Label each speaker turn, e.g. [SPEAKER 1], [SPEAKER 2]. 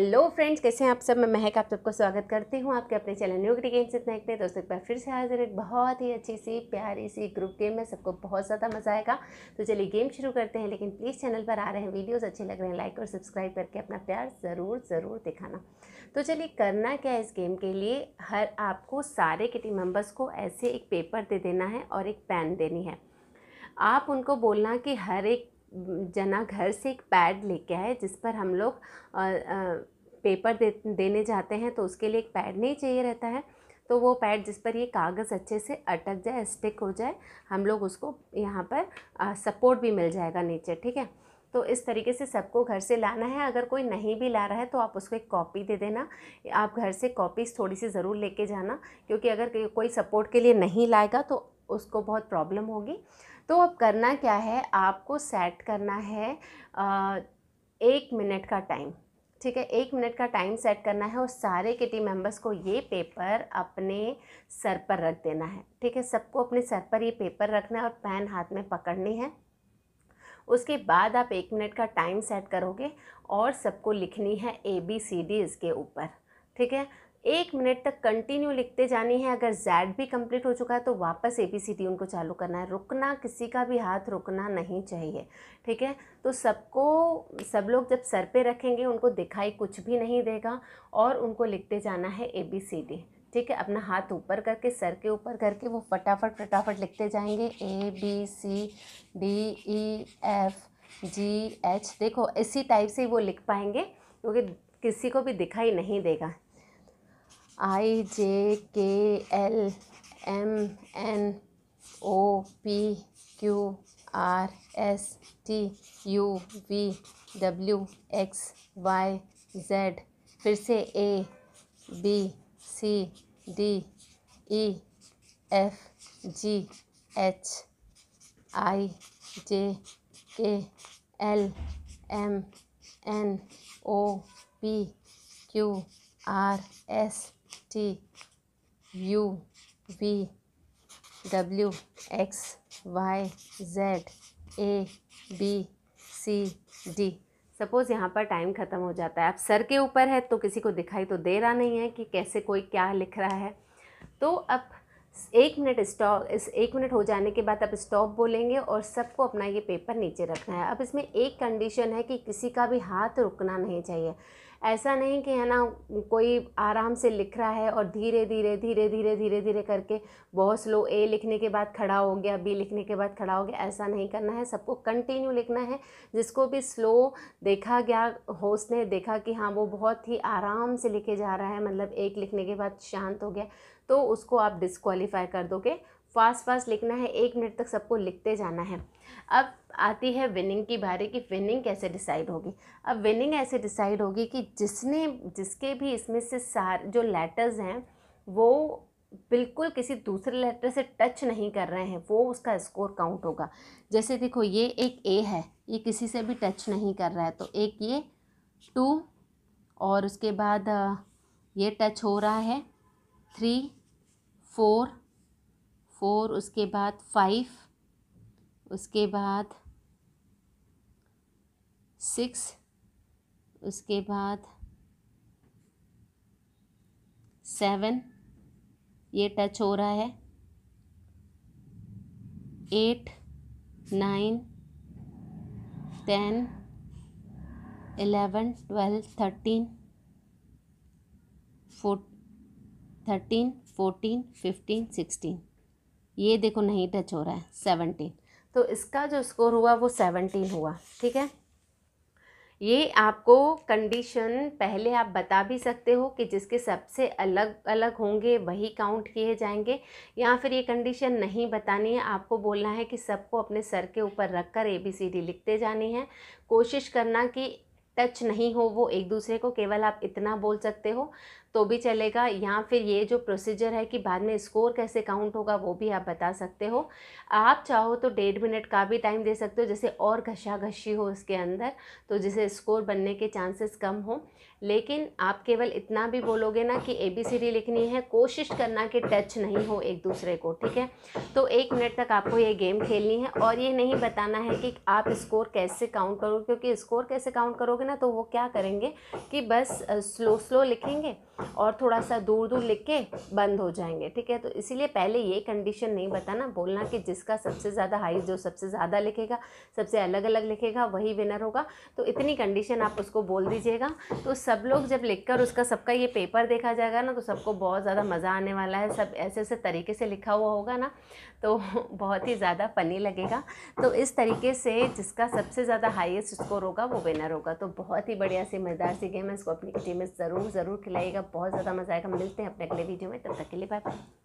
[SPEAKER 1] hello friends कैसे हैं आप सब मैं महक आप सबको स्वागत करती हूँ आपके अपने चैनल न्यू गेम से देखते हैं दोस्तों एक बार फिर से हाजिर एक बहुत ही अच्छी सी प्यारी सी ग्रुप गेम है सबको बहुत ज़्यादा मज़ा आएगा तो चलिए गेम शुरू करते हैं लेकिन प्लीज़ चैनल पर आ रहे हैं वीडियोज़ अच्छे लग रहे हैं लाइक और सब्सक्राइब करके अपना प्यार ज़रूर ज़रूर दिखाना तो चलिए करना क्या है इस गेम के लिए हर आपको सारे के टीम मेम्बर्स को ऐसे एक पेपर दे देना है और एक पेन देनी है आप उनको बोलना कि हर एक जना घर से एक पैड लेके आए जिस पर हम लोग पेपर दे देने जाते हैं तो उसके लिए एक पैड नहीं चाहिए रहता है तो वो पैड जिस पर ये कागज़ अच्छे से अटक जाए स्टिक हो जाए हम लोग उसको यहाँ पर आ, सपोर्ट भी मिल जाएगा नीचे ठीक है तो इस तरीके से सबको घर से लाना है अगर कोई नहीं भी ला रहा है तो आप उसको एक कॉपी दे देना आप घर से कॉपीज़ थोड़ी सी ज़रूर लेके जाना क्योंकि अगर कोई सपोर्ट के लिए नहीं लाएगा तो उसको बहुत प्रॉब्लम होगी तो अब करना क्या है आपको सेट करना है एक मिनट का टाइम ठीक है एक मिनट का टाइम सेट करना है और सारे के टीम मेंबर्स को ये पेपर अपने सर पर रख देना है ठीक है सबको अपने सर पर ये पेपर रखना है और पेन हाथ में पकड़नी है उसके बाद आप एक मिनट का टाइम सेट करोगे और सबको लिखनी है ए बी सी डी इसके ऊपर ठीक है एक मिनट तक कंटिन्यू लिखते जानी है अगर जैड भी कंप्लीट हो चुका है तो वापस ए बी सी डी उनको चालू करना है रुकना किसी का भी हाथ रुकना नहीं चाहिए ठीक है तो सबको सब लोग जब सर पे रखेंगे उनको दिखाई कुछ भी नहीं देगा और उनको लिखते जाना है ए बी सी डी ठीक है अपना हाथ ऊपर करके सर के ऊपर करके वो फटाफट फटाफट लिखते जाएंगे A B C D E F G H देखो इसी टाइप से वो लिख पाएंगे क्योंकि किसी को भी दिखाई नहीं देगा I J K L M N O P Q R S T U V W X Y Z फिर से A B C D E F G H I J K L M N O P Q R S T U V W X Y Z A B C D suppose यहाँ पर time ख़त्म हो जाता है अब sir के ऊपर है तो किसी को दिखाई तो दे रहा नहीं है कि कैसे कोई क्या लिख रहा है तो अब एक मिनट स्टॉप इस एक मिनट हो जाने के बाद आप स्टॉप बोलेंगे और सबको अपना ये पेपर नीचे रखना है अब इसमें एक कंडीशन है कि किसी का भी हाथ रुकना नहीं चाहिए ऐसा नहीं कि है ना कोई आराम से लिख रहा है और धीरे धीरे धीरे धीरे धीरे धीरे करके बहुत स्लो ए लिखने के बाद खड़ा हो गया बी लिखने के बाद खड़ा हो गया ऐसा नहीं करना है सबको कंटिन्यू लिखना है जिसको भी स्लो देखा गया होस्ट ने देखा कि हाँ वो बहुत ही आराम से लिखे जा रहा है मतलब एक लिखने के बाद शांत हो गया तो उसको आप डिस्क्वालीफाई कर दोगे फास्ट फास्ट लिखना है एक मिनट तक सबको लिखते जाना है अब आती है विनिंग की बारे कि विनिंग कैसे डिसाइड होगी अब विनिंग ऐसे डिसाइड होगी कि जिसने जिसके भी इसमें से सार जो लेटर्स हैं वो बिल्कुल किसी दूसरे लेटर से टच नहीं कर रहे हैं वो उसका स्कोर काउंट होगा जैसे देखो ये एक ए है ये किसी से भी टच नहीं कर रहा है तो एक ये टू और उसके बाद ये टच हो रहा है थ्री फोर फोर उसके बाद फाइव उसके बाद सिक्स उसके बाद सेवन ये टच हो रहा है eight nine ten eleven twelve thirteen four thirteen fourteen fifteen sixteen ये देखो नहीं टच हो रहा है सेवनटीन तो इसका जो स्कोर हुआ वो सेवनटीन हुआ ठीक है ये आपको कंडीशन पहले आप बता भी सकते हो कि जिसके सबसे अलग अलग होंगे वही काउंट किए जाएंगे या फिर ये कंडीशन नहीं बतानी है आपको बोलना है कि सबको अपने सर के ऊपर रख कर ए बी सी डी लिखते जानी है कोशिश करना कि टच नहीं हो वो एक दूसरे को केवल आप इतना बोल सकते हो तो भी चलेगा या फिर ये जो प्रोसीजर है कि बाद में स्कोर कैसे काउंट होगा वो भी आप बता सकते हो आप चाहो तो डेढ़ मिनट का भी टाइम दे सकते हो जैसे और घशा घशी हो उसके अंदर तो जिसे स्कोर बनने के चांसेस कम हो लेकिन आप केवल इतना भी बोलोगे ना कि ए बी सी डी लिखनी है कोशिश करना कि टच नहीं हो एक दूसरे को ठीक है तो एक मिनट तक आपको ये गेम खेलनी है और ये नहीं बताना है कि आप स्कोर कैसे काउंट करोगे क्योंकि स्कोर कैसे काउंट करोगे ना तो वो क्या करेंगे कि बस स्लो स्लो लिखेंगे और थोड़ा सा दूर दूर लिख के बंद हो जाएंगे ठीक है तो इसीलिए पहले ये कंडीशन नहीं बताना बोलना कि जिसका सबसे ज़्यादा हाई जो सबसे ज़्यादा लिखेगा सबसे अलग अलग लिखेगा वही विनर होगा तो इतनी कंडीशन आप उसको बोल दीजिएगा तो सब लोग जब लिखकर उसका सबका ये पेपर देखा जाएगा ना तो सबको बहुत ज़्यादा मज़ा आने वाला है सब ऐसे ऐसे तरीके से लिखा हुआ होगा ना तो बहुत ही ज़्यादा फ़नी लगेगा तो इस तरीके से जिसका सबसे ज़्यादा हाईएस्ट स्कोर होगा वो विनर होगा तो बहुत ही बढ़िया सी मज़ेदार सी गेम है इसको अपनी टीम में ज़रूर ज़रूर खिलाइएगा बहुत ज़्यादा मज़ा आएगा मिलते हैं अपने अगले वीडियो में तब तक के लिए बाय बाय